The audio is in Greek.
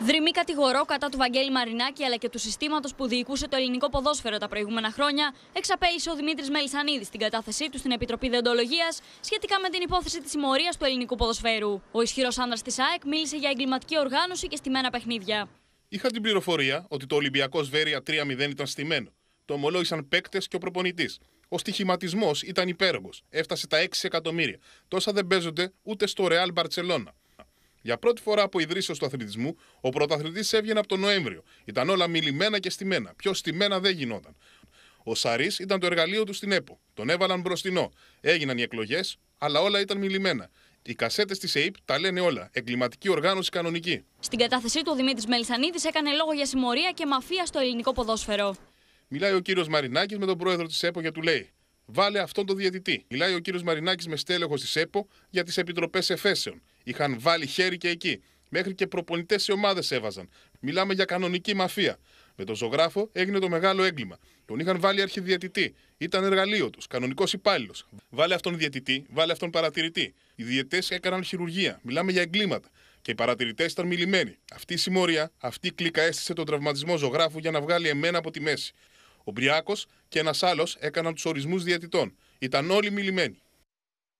Δρυμή κατηγορό κατά του Βαγγέλη Μαρινάκη αλλά και του συστήματος που διοικούσε το ελληνικό ποδόσφαιρο τα προηγούμενα χρόνια, εξαπέλυσε ο Δημήτρης Μελισανίδη στην κατάθεσή του στην Επιτροπή Δεοντολογίας σχετικά με την υπόθεση της συμμορίας του ελληνικού ποδοσφαίρου. Ο ισχυρός άνδρας της ΑΕΚ μίλησε για εγκληματική οργάνωση και στημένα παιχνίδια. Είχα την πληροφορία ότι το Ολυμπιακό Σβέρια 3-0 ήταν στημένο. Το ομολόγησαν παίκτες και ο προπονητής. Ο στοιχηματισμός ήταν υπέρογο. Έφτασε τα 6 εκατομμύρια. Τόσα δεν παίζονται ούτε στο ρεάλ Barcelona. Για πρώτη φορά από ιδρύσεω του αθλητισμού, ο πρωταθλητής έβγαινε από τον Νοέμβριο. Ήταν όλα μιλημένα και στημένα. Πιο στημένα δεν γινόταν. Ο Σαρής ήταν το εργαλείο του στην ΕΠΟ. Τον έβαλαν μπροστινό. Έγιναν οι εκλογές, αλλά όλα ήταν μιλημένα. Οι κασέτες της ΕΕΠ τα λένε όλα. Εγκληματική οργάνωση κανονική. Στην κατάθεσή του, ο Δημήτρης Μελισανίδης έκανε λόγο για συμμορία και μαφία στο ελληνικό ποδόσφαιρο. Μιλάει ο κύριος Μαρινάκης με τον πρόεδρο της ΕΠΟ για του λέει: Βάλε αυτόν τον διαιτητή. Μιλάει ο κύριος Μαρινάκης με στέλεχο τη ΕΠΟ για τις επιτροπές εφέσεων. Είχαν βάλει χέρι και εκεί. Μέχρι και προπονητές σε ομάδες έβαζαν. Μιλάμε για κανονική μαφία. Με τον ζωγράφο έγινε το μεγάλο έγκλημα. Τον είχαν βάλει αρχιδιαιτητή. Ήταν εργαλείο τους, κανονικός υπάλληλος. Βάλε αυτόν διαιτητή, βάλε αυτόν παρατηρητή. Οι διαιτέ έκαναν χειρουργία. Μιλάμε για εγκλήματα. Και οι παρατηρητές ήταν μιλημένοι. Αυτή η συμμορία, αυτή η κλίκα έστησε τον τραυματισμό ζωγράφου για να βγάλει εμένα από τη μέση. Ο Μπριάκος και ένας άλλος έκαναν τους ορισμούς διαιτητών. Ήταν όλοι μιλημένοι.